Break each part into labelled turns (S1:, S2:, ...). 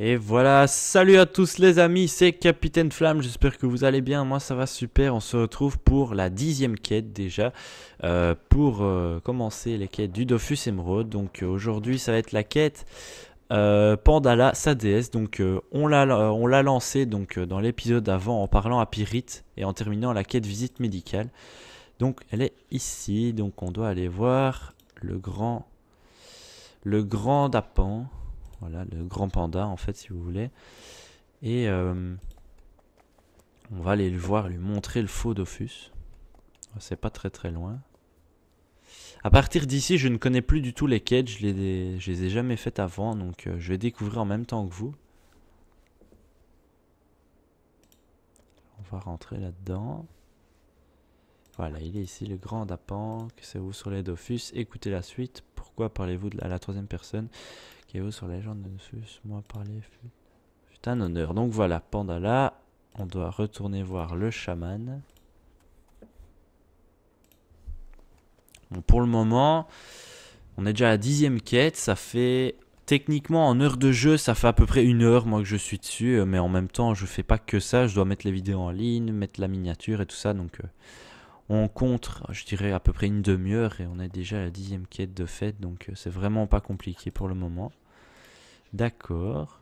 S1: Et voilà, salut à tous les amis, c'est Capitaine Flamme, j'espère que vous allez bien, moi ça va super, on se retrouve pour la dixième quête déjà, euh, pour euh, commencer les quêtes du Dofus Emerald, donc euh, aujourd'hui ça va être la quête Pandala, sa déesse, donc on l'a lancée donc, dans l'épisode avant en parlant à Pyrite et en terminant la quête visite médicale, donc elle est ici, donc on doit aller voir le grand, le grand Dapan. Voilà, le grand panda, en fait, si vous voulez. Et euh, on va aller le voir, lui montrer le faux Dofus. C'est pas très très loin. À partir d'ici, je ne connais plus du tout les quêtes, je les, les ai jamais faites avant, donc euh, je vais découvrir en même temps que vous. On va rentrer là-dedans. Voilà, il est ici le grand dapan que c'est vous sur les Dofus. Écoutez la suite parlez-vous à la troisième personne qui est sur la légende de moi parler. C'est un honneur. Donc voilà, Pandala. On doit retourner voir le chaman. pour le moment, on est déjà à la dixième quête. Ça fait techniquement en heure de jeu, ça fait à peu près une heure moi que je suis dessus. Euh, mais en même temps, je fais pas que ça. Je dois mettre les vidéos en ligne, mettre la miniature et tout ça. Donc euh, on compte, je dirais, à peu près une demi-heure et on est déjà à la dixième quête de fête, donc euh, c'est vraiment pas compliqué pour le moment. D'accord.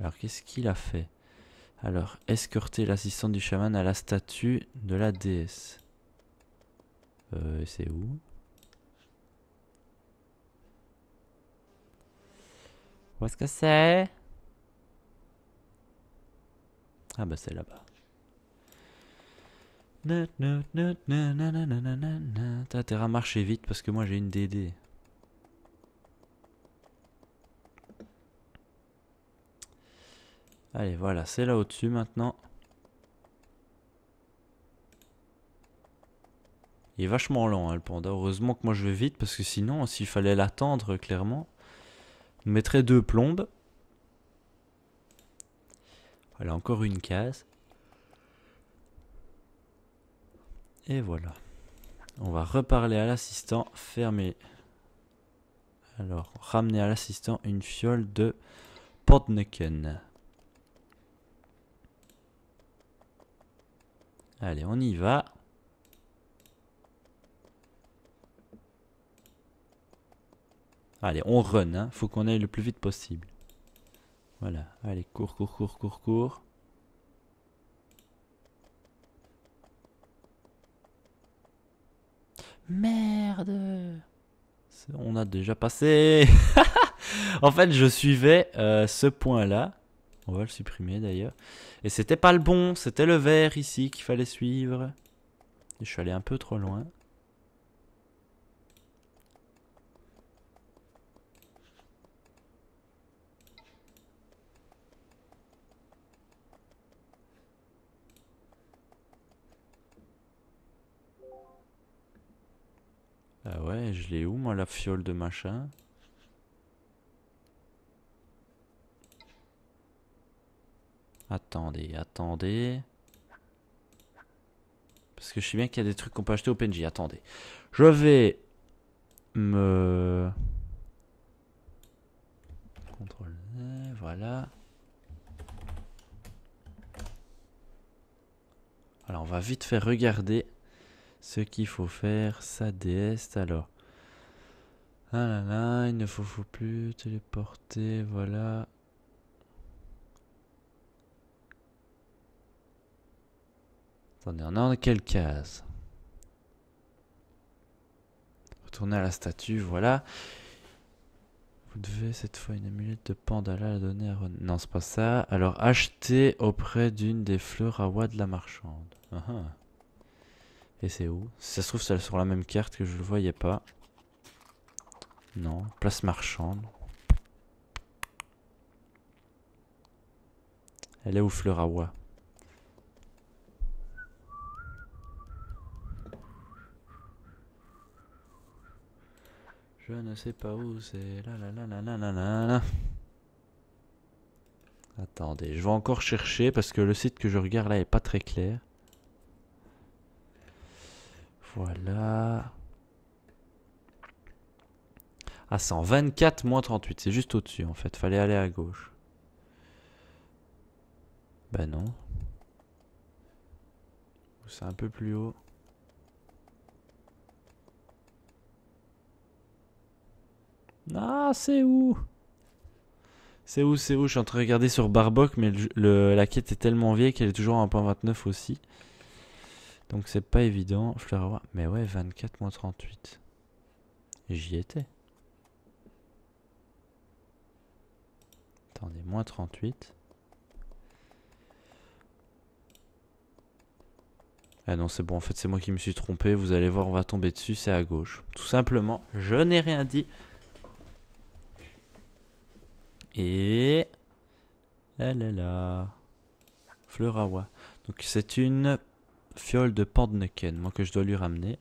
S1: Alors, qu'est-ce qu'il a fait Alors, escorter l'assistante du chaman à la statue de la déesse. Euh, c'est où Où est-ce que c'est Ah bah c'est là-bas. T'as intérêt à marcher vite parce que moi j'ai une DD. Allez, voilà, c'est là au-dessus maintenant. Il est vachement lent le panda. Heureusement que moi je vais vite parce que sinon, s'il fallait l'attendre clairement, on mettrait deux plombes. Voilà, encore une case. Et voilà. On va reparler à l'assistant. Fermer. Alors, ramener à l'assistant une fiole de Portneken. Allez, on y va. Allez, on run. Hein. Faut qu'on aille le plus vite possible. Voilà. Allez, cours, cours, cours, cours, cours. Merde On a déjà passé En fait, je suivais euh, ce point-là. On va le supprimer d'ailleurs. Et c'était pas le bon, c'était le vert ici qu'il fallait suivre. je suis allé un peu trop loin. Ah ouais, je l'ai où moi la fiole de machin Attendez, attendez. Parce que je sais bien qu'il y a des trucs qu'on peut acheter au PNJ. Attendez. Je vais me... Contrôle, voilà. Alors on va vite faire regarder ce qu'il faut faire, sa déesse, alors. Ah là là, il ne faut, plus téléporter, voilà. Attendez, on est dans quelle case Retourner à la statue, voilà. Vous devez cette fois une amulette de Pandala à donner à René. Non, c'est pas ça. Alors, acheter auprès d'une des fleurs à de la marchande. Uh ah, -huh. Ah. Et c'est où Si ça se trouve, c'est sur la même carte que je le voyais pas. Non, place marchande. Elle est où Fleurawa Je ne sais pas où c'est. la la. Attendez, je vais encore chercher parce que le site que je regarde là est pas très clair. Voilà. Ah, c'est en 24 moins 38. C'est juste au-dessus, en fait. Fallait aller à gauche. Bah ben non. C'est un peu plus haut. Ah, c'est où C'est où, c'est où Je suis en train de regarder sur Barbock, mais la quête est tellement vieille qu'elle est toujours à 1.29 aussi. Donc c'est pas évident. Fleur à Mais ouais, 24 moins 38. J'y étais. Attendez, moins 38. Ah non, c'est bon, en fait, c'est moi qui me suis trompé. Vous allez voir, on va tomber dessus, c'est à gauche. Tout simplement, je n'ai rien dit. Et... Elle est là. Fleurawa. Donc c'est une fiole de Pandneken, moi que je dois lui ramener.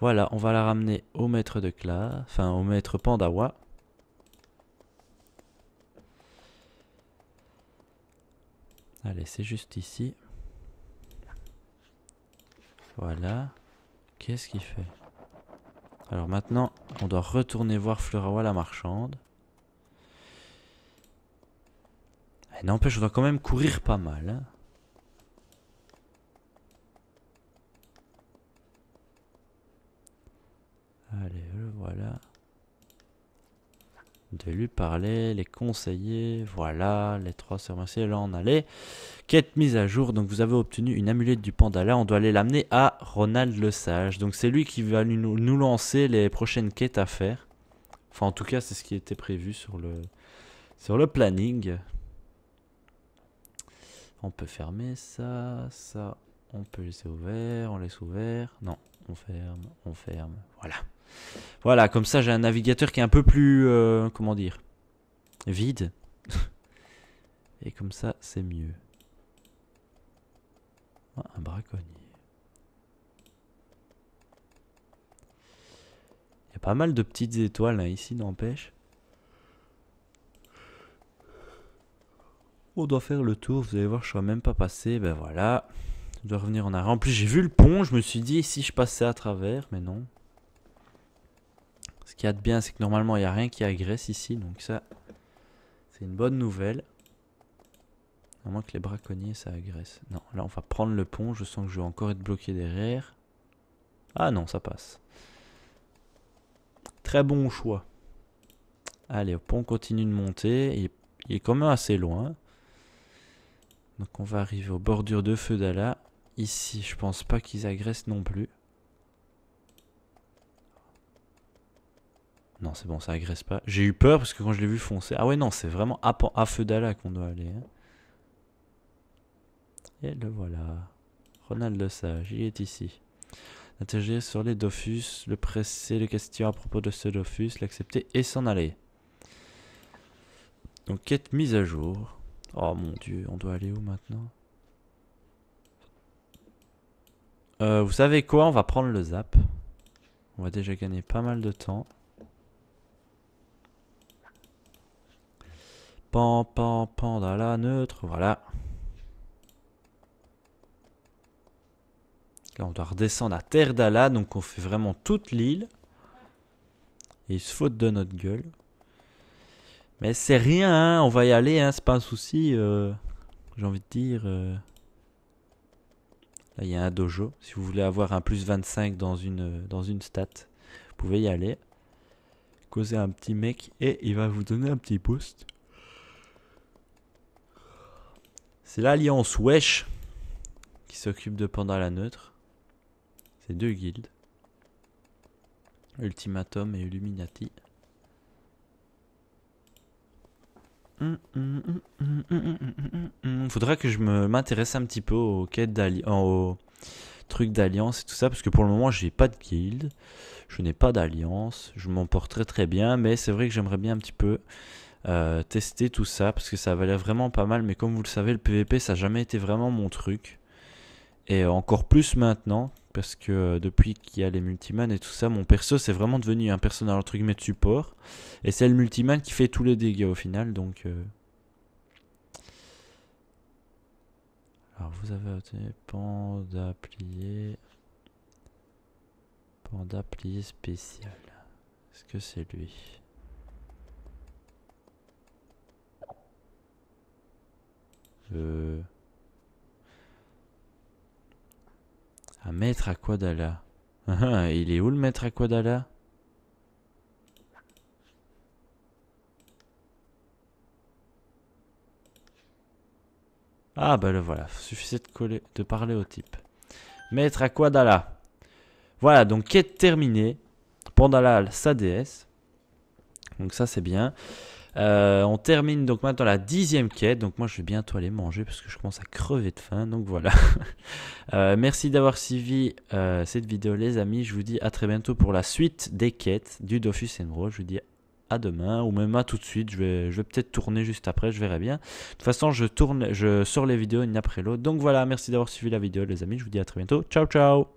S1: Voilà, on va la ramener au maître de classe, enfin au maître Pandawa. Allez, c'est juste ici. Voilà. Qu'est-ce qu'il fait Alors maintenant, on doit retourner voir Fleurawa la marchande. Eh, n'empêche, on doit quand même courir pas mal. Hein. de lui parler, les conseillers voilà, les trois se là on allait. Quête mise à jour, donc vous avez obtenu une amulette du Pandala. on doit aller l'amener à Ronald le Sage, donc c'est lui qui va nous, nous lancer les prochaines quêtes à faire. Enfin en tout cas c'est ce qui était prévu sur le, sur le planning. On peut fermer ça, ça, on peut laisser ouvert, on laisse ouvert, non, on ferme, on ferme, voilà. Voilà, comme ça j'ai un navigateur qui est un peu plus, euh, comment dire, vide. Et comme ça c'est mieux. Ah, un braconnier. Il y a pas mal de petites étoiles hein, ici, n'empêche. On doit faire le tour, vous allez voir, je ne même pas passé, ben voilà. Je dois revenir en arrière. En plus, j'ai vu le pont, je me suis dit si je passais à travers, mais non. Ce qui y a de bien, c'est que normalement, il n'y a rien qui agresse ici. Donc ça, c'est une bonne nouvelle. À moins que les braconniers, ça agresse. Non, là, on va prendre le pont. Je sens que je vais encore être bloqué derrière. Ah non, ça passe. Très bon choix. Allez, le pont continue de monter. Il, est quand même assez loin. Donc on va arriver aux bordures de feu d'Ala. Ici, je pense pas qu'ils agressent non plus. Non, c'est bon, ça agresse pas. J'ai eu peur parce que quand je l'ai vu foncer. Ah ouais, non, c'est vraiment à, feu d'Ala qu'on doit aller. Hein. Et le voilà. Ronald Le Sage, il est ici. Interagir sur les Dofus, le presser les questions à propos de ce Dofus, l'accepter et s'en aller. Donc, quête mise à jour. Oh mon dieu, on doit aller où maintenant euh, Vous savez quoi On va prendre le zap. On va déjà gagner pas mal de temps. Pan, pan, la neutre, voilà. Là, on doit redescendre à Terre d'Ala, donc on fait vraiment toute l'île. Et il se faute de notre gueule. Mais c'est rien, hein, on va y aller, hein, c'est pas un souci. Euh, j'ai envie de dire... Euh. Là, il y a un dojo. Si vous voulez avoir un plus 25 dans une, dans une stat, vous pouvez y aller. Causer un petit mec et il va vous donner un petit boost. C'est l'Alliance Wesh qui s'occupe de Panda la Neutre. C'est deux guildes. Ultimatum et Illuminati. Il Faudra que je m'intéresse un petit peu aux quêtes d'alliance, trucs d'alliance et tout ça, parce que pour le moment j'ai pas de guild, je n'ai pas d'alliance, je m'en porte très très bien, mais c'est vrai que j'aimerais bien un petit peu euh, tester tout ça parce que ça valait vraiment pas mal. Mais comme vous le savez, le PVP ça n'a jamais été vraiment mon truc. Et encore plus maintenant parce que euh, depuis qu'il y a les multiman et tout ça, mon perso c'est vraiment devenu un personnage truc mais de support. Et c'est le multiman qui fait tous les dégâts au final donc. Euh. Alors vous avez obtenu panda plié. Panda spécial. Est-ce que c'est lui maître euh, À maître Aquadala. Il est où le maître Aquadala Ah bah le voilà, suffisait de, coller, de parler au type. Maître Aquadala. Voilà, donc quête terminée. Pandala, sa déesse. Donc ça c'est bien. Euh, on termine donc maintenant la dixième quête. Donc moi je vais bientôt aller manger parce que je commence à crever de faim. Donc voilà. Euh, merci d'avoir suivi euh, cette vidéo les amis. Je vous dis à très bientôt pour la suite des quêtes du Dofus Enro, Je vous dis à demain ou même à tout de suite. Je vais, je vais peut-être tourner juste après, je verrai bien. De toute façon je tourne, je sors les vidéos une après l'autre. Donc voilà, merci d'avoir suivi la vidéo les amis. Je vous dis à très bientôt. Ciao ciao